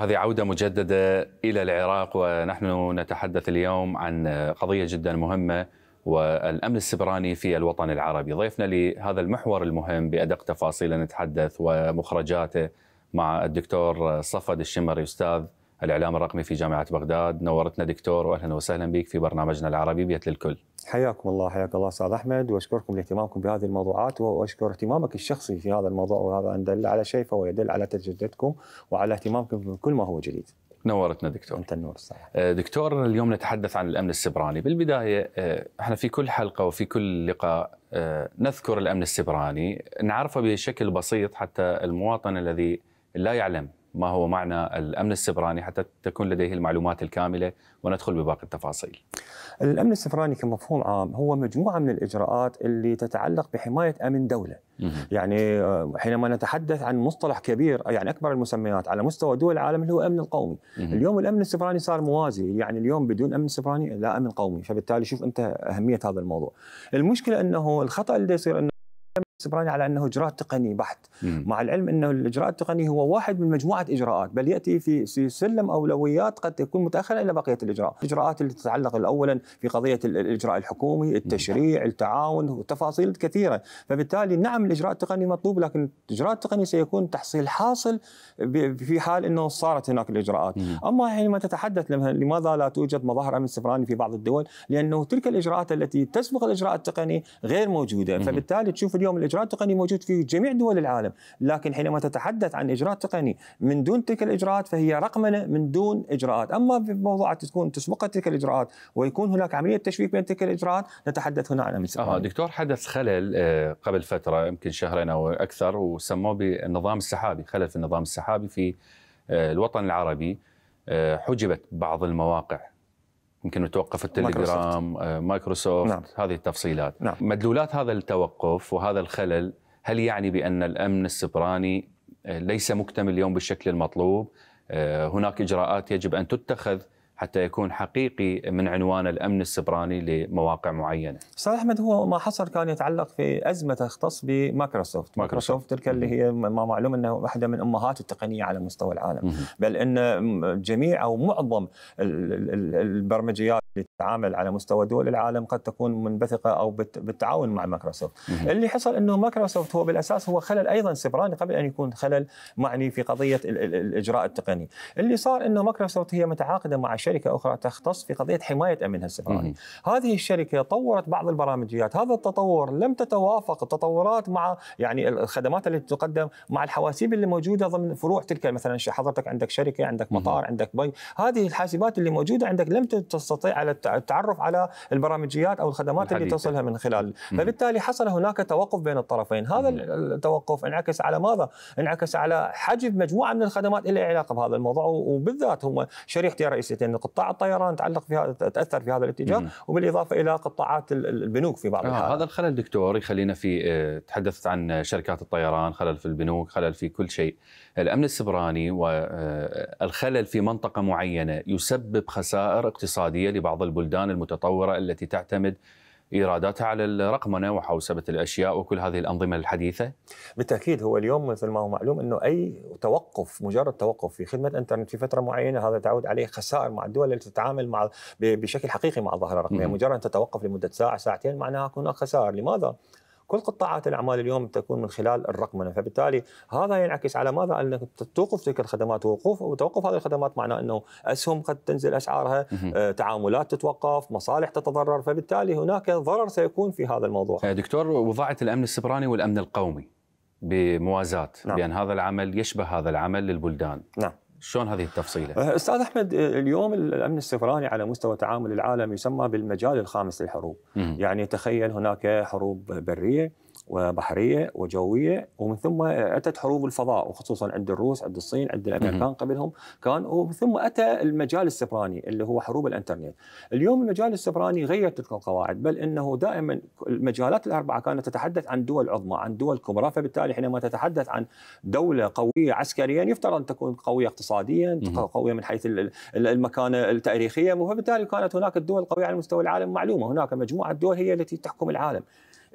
هذه عودة مجددة إلى العراق ونحن نتحدث اليوم عن قضية جدا مهمة والأمن السبراني في الوطن العربي ضيفنا لهذا المحور المهم بأدق تفاصيله نتحدث ومخرجاته مع الدكتور صفد الشمري أستاذ الإعلام الرقمي في جامعة بغداد نورتنا دكتور وأهلا وسهلا بك في برنامجنا العربي بيت للكل حياكم الله حياك الله استاذ احمد واشكركم لاهتمامكم بهذه الموضوعات واشكر اهتمامك الشخصي في هذا الموضوع وهذا ان دل على شيء فهو يدل على تجددكم وعلى اهتمامكم بكل ما هو جديد. نورتنا دكتور انت النور صحيح آه، دكتور اليوم نتحدث عن الامن السبراني بالبدايه آه، احنا في كل حلقه وفي كل لقاء آه، نذكر الامن السبراني نعرفه بشكل بسيط حتى المواطن الذي لا يعلم ما هو معنى الامن السبراني حتى تكون لديه المعلومات الكامله وندخل بباقي التفاصيل. الامن السبراني كمفهوم عام هو مجموعه من الاجراءات اللي تتعلق بحمايه امن دوله. يعني آه، حينما نتحدث عن مصطلح كبير آه، يعني اكبر المسميات على مستوى دول العالم اللي هو الامن القومي، اليوم الامن السبراني صار موازي يعني اليوم بدون امن سبراني لا امن قومي، فبالتالي شوف انت اهميه هذا الموضوع. المشكله انه الخطا اللي يصير انه سبراني على انه اجراء تقني بحت مم. مع العلم انه الاجراء التقني هو واحد من مجموعه اجراءات بل ياتي في سلم اولويات قد تكون متاخره الى بقيه الاجراءات الاجراءات التي تتعلق اولا في قضيه الاجراء الحكومي التشريع التعاون وتفاصيل كثيره فبالتالي نعم الاجراء التقني مطلوب لكن الاجراء التقني سيكون تحصيل حاصل في حال انه صارت هناك الاجراءات مم. اما حينما تتحدث لماذا لا توجد مظاهر امن سبراني في بعض الدول لانه تلك الاجراءات التي تسبق الاجراء التقني غير موجوده فبالتالي تشوف اليوم الاجراء التقني موجود في جميع دول العالم لكن حينما تتحدث عن اجراء تقني من دون تلك الاجراءات فهي رقمنه من دون اجراءات اما في موضوع تكون تسبقها تلك الاجراءات ويكون هناك عمليه تشبيك بين تلك الاجراءات نتحدث هنا عن امن آه دكتور حدث خلل آه، قبل فتره يمكن شهرين او اكثر وسموه بالنظام السحابي خلل في النظام السحابي في آه، الوطن العربي آه، حجبت بعض المواقع يمكن توقف التليجرام آه، مايكروسوفت نعم. هذه التفصيلات نعم. مدلولات هذا التوقف وهذا الخلل هل يعني بأن الأمن السبراني آه، ليس مكتمل اليوم بالشكل المطلوب آه، هناك إجراءات يجب أن تتخذ حتى يكون حقيقي من عنوان الامن السبراني لمواقع معينه. استاذ احمد هو ما حصل كان يتعلق في ازمه تختص بمايكروسوفت، مايكروسوفت تلك اللي هي ما معلوم انه واحده من امهات التقنيه على مستوى العالم، بل ان جميع او معظم البرمجيات اللي تتعامل على مستوى دول العالم قد تكون منبثقه او بالتعاون مع مايكروسوفت. اللي حصل انه مايكروسوفت هو بالاساس هو خلل ايضا سبراني قبل ان يكون خلل معني في قضيه الاجراء التقني. اللي صار انه مايكروسوفت هي متعاقده مع شركه شركه اخرى تختص في قضيه حمايه امنها السيبراني. هذه الشركه طورت بعض البرامجيات، هذا التطور لم تتوافق التطورات مع يعني الخدمات التي تقدم مع الحواسيب اللي موجوده ضمن فروع تلك مثلا حضرتك عندك شركه، عندك مطار، عندك بنك، هذه الحاسبات اللي موجوده عندك لم تستطيع على التعرف على البرامجيات او الخدمات الحديثة. اللي تصلها من خلال فبالتالي حصل هناك توقف بين الطرفين، هذا التوقف انعكس على ماذا؟ انعكس على حجب مجموعه من الخدمات اللي علاقه بهذا الموضوع وبالذات هم شريحتي الرئيسيتين قطاع الطيران تعلق في هذا تاثر في هذا الاتجاه مم. وبالاضافه الى قطاعات البنوك في بعض آه الحالات هذا الخلل دكتور يخلينا في آه، تحدثت عن شركات الطيران خلل في البنوك خلل في كل شيء الامن السبراني والخلل آه، في منطقه معينه يسبب خسائر اقتصاديه لبعض البلدان المتطوره التي تعتمد ايراداتها على الرقمنه وحوسبه الاشياء وكل هذه الانظمه الحديثه؟ بالتاكيد هو اليوم مثل ما هو معلوم انه اي توقف مجرد توقف في خدمه انترنت في فتره معينه هذا تعود عليه خسائر مع الدول التي تتعامل مع بشكل حقيقي مع الظاهره الرقميه، مجرد ان تتوقف لمده ساعه ساعتين معناها هناك خسائر، لماذا؟ كل قطاعات الاعمال اليوم تكون من خلال الرقمنه فبالتالي هذا ينعكس على ماذا انك توقف تلك الخدمات ووقوف وتوقف هذه الخدمات معناه انه اسهم قد تنزل اسعارها آه، تعاملات تتوقف مصالح تتضرر فبالتالي هناك ضرر سيكون في هذا الموضوع آه، دكتور وضعت الامن السبراني والامن القومي بموازاه نعم. بان هذا العمل يشبه هذا العمل للبلدان نعم شلون هذه التفصيله؟ أه، استاذ احمد اليوم الامن السيبراني على مستوى تعامل العالم يسمى بالمجال الخامس للحروب، يعني تخيل هناك حروب بريه وبحريه وجويه ومن ثم اتت حروب الفضاء وخصوصا عند الروس عند الصين عند الامريكان قبلهم كان ومن ثم اتى المجال السبراني اللي هو حروب الانترنت. اليوم المجال السبراني غير تلك القواعد بل انه دائما المجالات الاربعه كانت تتحدث عن دول عظمى عن دول كبرى فبالتالي حينما تتحدث عن دوله قويه عسكريا يفترض ان تكون قويه اقتصاديا قويه من حيث المكانه التاريخيه وبالتالي كانت هناك الدول القويه على مستوى العالم معلومه هناك مجموعه دول هي التي تحكم العالم.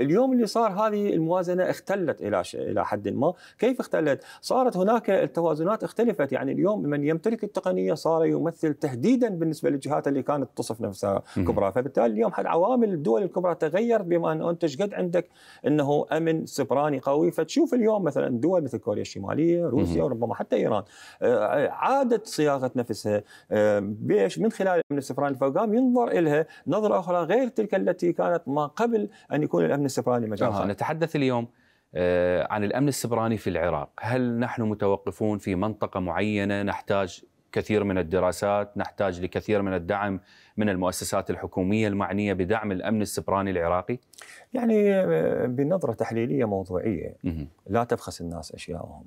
اليوم اللي صار هذه الموازنه اختلت الى الى حد ما كيف اختلت صارت هناك التوازنات اختلفت يعني اليوم من يمتلك التقنيه صار يمثل تهديدا بالنسبه للجهات اللي كانت تصف نفسها كبرى فبالتالي اليوم حد عوامل الدول الكبرى تغيرت بما ان انت قد عندك انه امن سبراني قوي فتشوف اليوم مثلا دول مثل كوريا الشماليه روسيا وربما حتى ايران آه، آه، عادت صياغه نفسها آه، بيش من خلال الامن السبراني فقام ينظر لها نظره اخرى غير تلك التي كانت ما قبل ان يكون الامن الامن السبراني مجال آه. نتحدث اليوم آه، عن الامن السبراني في العراق، هل نحن متوقفون في منطقه معينه نحتاج كثير من الدراسات، نحتاج لكثير من الدعم من المؤسسات الحكوميه المعنيه بدعم الامن السبراني العراقي؟ يعني آه، بنظره تحليليه موضوعيه لا تبخس الناس اشياءهم.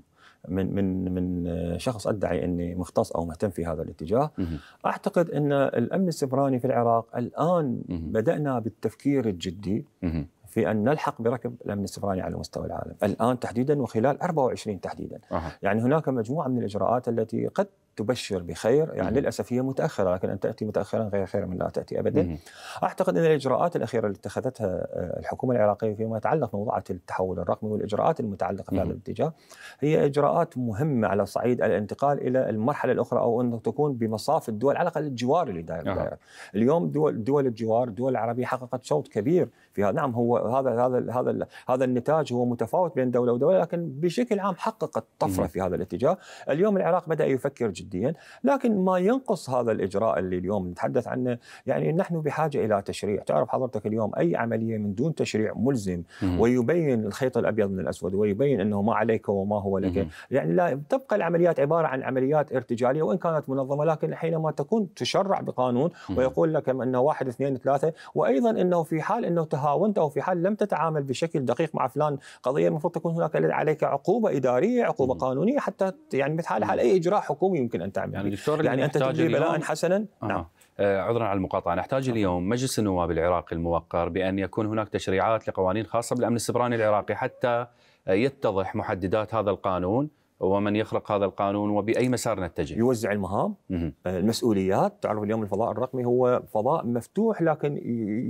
من من من آه، شخص ادعي اني مختص او مهتم في هذا الاتجاه اعتقد ان الامن السبراني في العراق الان بدانا بالتفكير الجدي في ان نلحق بركب الامن السبراني على مستوى العالم، الان تحديدا وخلال 24 تحديدا. أه. يعني هناك مجموعه من الاجراءات التي قد تبشر بخير يعني للأسف هي متأخرة لكن أن تأتي متأخرا غير خير من لا تأتي أبدا أعتقد أن الإجراءات الأخيرة التي اتخذتها آه، الحكومة العراقية فيما يتعلق بموضوع التحول الرقمي والإجراءات المتعلقة في هذا الاتجاه هي إجراءات مهمة على صعيد الانتقال إلى المرحلة الأخرى أو أن تكون بمصاف الدول على الأقل الجوار اللي داير أه. اليوم دول دول الجوار الدول العربية حققت صوت كبير في هذا نعم هو هذا هذا هذا هذا النتاج هو متفاوت بين دولة ودولة لكن بشكل عام حققت طفرة في هذا الاتجاه اليوم العراق بدأ يفكر جدا جديا لكن ما ينقص هذا الإجراء اللي اليوم نتحدث عنه يعني نحن بحاجة إلى تشريع تعرف حضرتك اليوم أي عملية من دون تشريع ملزم ويبين الخيط الأبيض من الأسود ويبين أنه ما عليك وما هو لك يعني لا تبقى العمليات عبارة عن عمليات ارتجالية وإن كانت منظمة لكن حينما تكون تشرع بقانون ويقول لك أنه واحد اثنين ثلاثة وأيضا أنه في حال أنه تهاونت أو في حال لم تتعامل بشكل دقيق مع فلان قضية المفروض تكون هناك عليك عقوبة إدارية عقوبة قانونية حتى يعني مثل حال أي إجراء حكومي يمكن ممكن ان تعمل يعني دكتور يعني انت تبدي بلاء حسنا نعم آه عذرا على المقاطعه نحتاج نعم. اليوم مجلس النواب العراقي الموقر بان يكون هناك تشريعات لقوانين خاصه بالامن السبراني العراقي حتى يتضح محددات هذا القانون ومن يخلق هذا القانون وباي مسار نتجه؟ يوزع المهام آه، المسؤوليات تعرف اليوم الفضاء الرقمي هو فضاء مفتوح لكن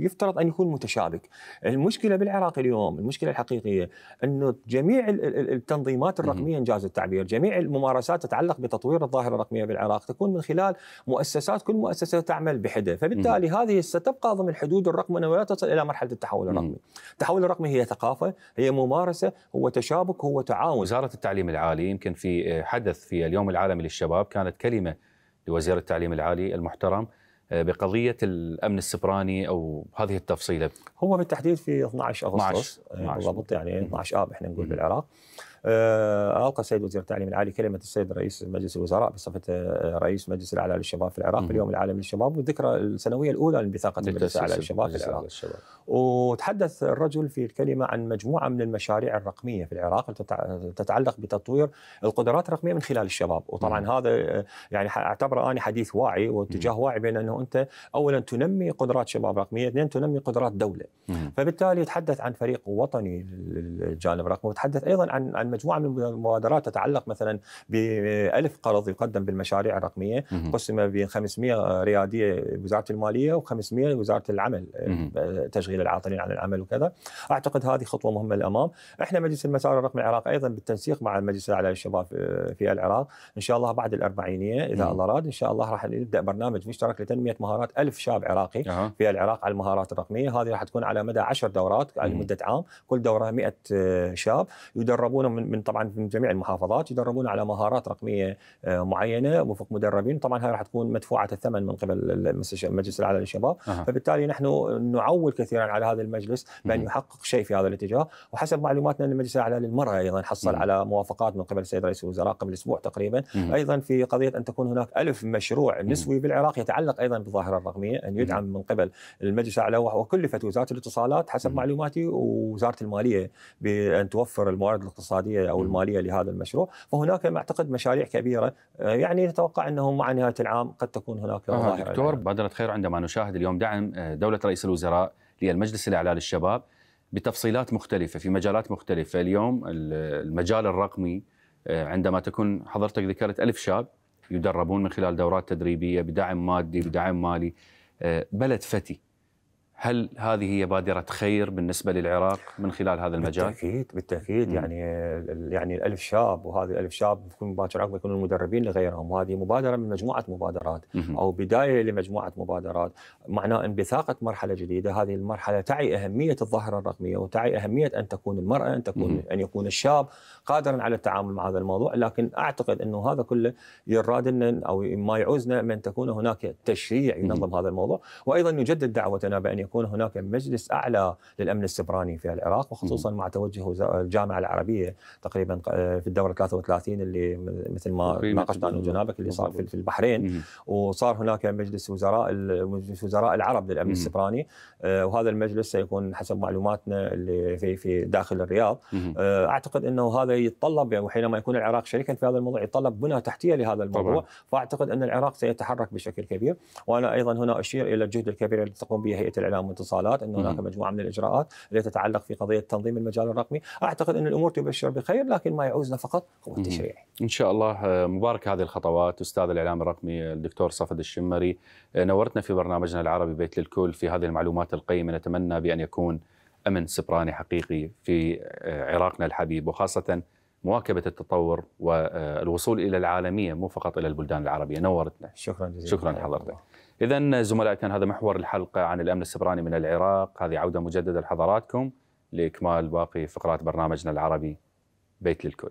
يفترض ان يكون متشابك المشكله بالعراق اليوم المشكله الحقيقيه انه جميع التنظيمات الرقميه انجاز التعبير جميع الممارسات تتعلق بتطوير الظاهره الرقميه بالعراق تكون من خلال مؤسسات كل مؤسسه تعمل بحده فبالتالي هذه ستبقى ضمن حدود الرقمنه ولا تصل الى مرحله التحول الرقمي التحول الرقمي هي ثقافه هي ممارسه هو تشابك هو تعاون وزاره التعليم العالي يمكن في آه، حدث في اليوم العالمي للشباب كانت كلمة لوزير التعليم العالي المحترم آه، بقضية الأمن السبراني أو هذه التفصيلة هو بالتحديد في 12 أغسطس 12. آه، بالضبط يعني 12 آب احنا نقول بالعراق آه، القى السيد وزير التعليم العالي كلمه السيد رئيس مجلس الوزراء بصفه آه، رئيس مجلس الاعلى للشباب في العراق في اليوم العالمي للشباب والذكرى السنويه الاولى لبثاقه المجلس الاعلى للشباب في العراق وتحدث الرجل في الكلمه عن مجموعه من المشاريع الرقميه في العراق تتعلق بتطوير القدرات الرقميه من خلال الشباب وطبعا مم. هذا آه، يعني اعتبره انا حديث واعي واتجاه واعي بين انه انت اولا تنمي قدرات شباب رقميه، اثنين تنمي قدرات دوله. مم. فبالتالي يتحدث عن فريق وطني للجانب الرقمي وتحدث ايضا عن عن مجموعه من المبادرات تتعلق مثلا بألف قرض يقدم بالمشاريع الرقميه قسم بين 500 رياديه وزاره الماليه و500 وزاره العمل تشغيل العاطلين عن العمل وكذا اعتقد هذه خطوه مهمه للامام احنا مجلس المسار الرقمي العراقي ايضا بالتنسيق مع المجلس الاعلى للشباب في العراق ان شاء الله بعد الاربعينيه اذا الله راد ان شاء الله راح نبدا برنامج مشترك لتنميه مهارات ألف شاب عراقي أه. في العراق على المهارات الرقميه هذه راح تكون على مدى عشر دورات على مده عام كل دوره 100 شاب يدربونهم من, من طبعا من جميع المحافظات يدربون على مهارات رقميه آه، معينه وفق مدربين طبعا هاي راح تكون مدفوعه الثمن من قبل المجلس الاعلى للشباب أه. فبالتالي نحن نعول كثيرا على هذا المجلس بان يحقق شيء في هذا الاتجاه وحسب معلوماتنا ان المجلس الاعلى للمراه ايضا حصل مم. على موافقات من قبل السيد رئيس الوزراء قبل اسبوع تقريبا مم. ايضا في قضيه ان تكون هناك ألف مشروع نسوي بالعراق يتعلق ايضا بالظاهره الرقميه ان يدعم من قبل المجلس الاعلى وكلفت وزاره الاتصالات حسب معلوماتي ووزاره الماليه بان توفر الموارد الاقتصاديه الاقتصاديه او الماليه لهذا المشروع، فهناك اعتقد مشاريع كبيره آه، يعني نتوقع انه مع نهايه العام قد تكون هناك ظاهره. آه دكتور بادره خير عندما نشاهد اليوم دعم آه، دوله رئيس الوزراء للمجلس الاعلى للشباب بتفصيلات مختلفه في مجالات مختلفه، اليوم المجال الرقمي آه، عندما تكون حضرتك ذكرت ألف شاب يدربون من خلال دورات تدريبيه بدعم مادي بدعم مالي بلد فتي هل هذه هي بادرة خير بالنسبة للعراق من خلال هذا المجال؟ بالتأكيد بالتأكيد يعني يعني الألف شاب وهذه الألف شاب يكون مباشر عقب يكونوا المدربين لغيرهم وهذه مبادرة من مجموعة مبادرات أو بداية لمجموعة مبادرات معناه أن بثاقة مرحلة جديدة هذه المرحلة تعي أهمية الظاهرة الرقمية وتعي أهمية أن تكون المرأة أن تكون أن يكون الشاب قادرا على التعامل مع هذا الموضوع لكن أعتقد أنه هذا كله يراد لنا أو ما يعوزنا من تكون هناك تشريع ينظم هذا الموضوع وأيضا نجدد دعوتنا بأن يكون هناك مجلس اعلى للامن السبراني في العراق وخصوصا مع توجه الجامعه العربيه تقريبا آه، في الدوره 33 اللي مثل ما ناقشنا عنه جنابك اللي صار في البحرين وصار هناك مجلس وزراء مجلس وزراء العرب للامن السبراني آه، وهذا المجلس سيكون حسب معلوماتنا اللي في في داخل الرياض آه، اعتقد انه هذا يتطلب يعني حينما يكون العراق شريكا في هذا الموضوع يتطلب بنى تحتيه لهذا الموضوع طبعا. فاعتقد ان العراق سيتحرك بشكل كبير وانا ايضا هنا اشير الى الجهد الكبير الذي تقوم به هيئه الاعلام كلام واتصالات انه هناك مجموعه من الاجراءات التي تتعلق في قضيه تنظيم المجال الرقمي، اعتقد ان الامور تبشر بخير لكن ما يعوزنا فقط هو التشريع. ان شاء الله آه، مبارك هذه الخطوات استاذ الاعلام الرقمي الدكتور صفد الشمري آه، نورتنا في برنامجنا العربي بيت للكل في هذه المعلومات القيمه نتمنى بان يكون امن سبراني حقيقي في آه، عراقنا الحبيب وخاصه مواكبه التطور والوصول الى العالميه مو فقط الى البلدان العربيه نورتنا شكرا جزيلا شكرا لحضرتك إذا زملائي كان هذا محور الحلقة عن الأمن السبراني من العراق هذه عودة مجددة لحضراتكم لإكمال باقي فقرات برنامجنا العربي بيت للكل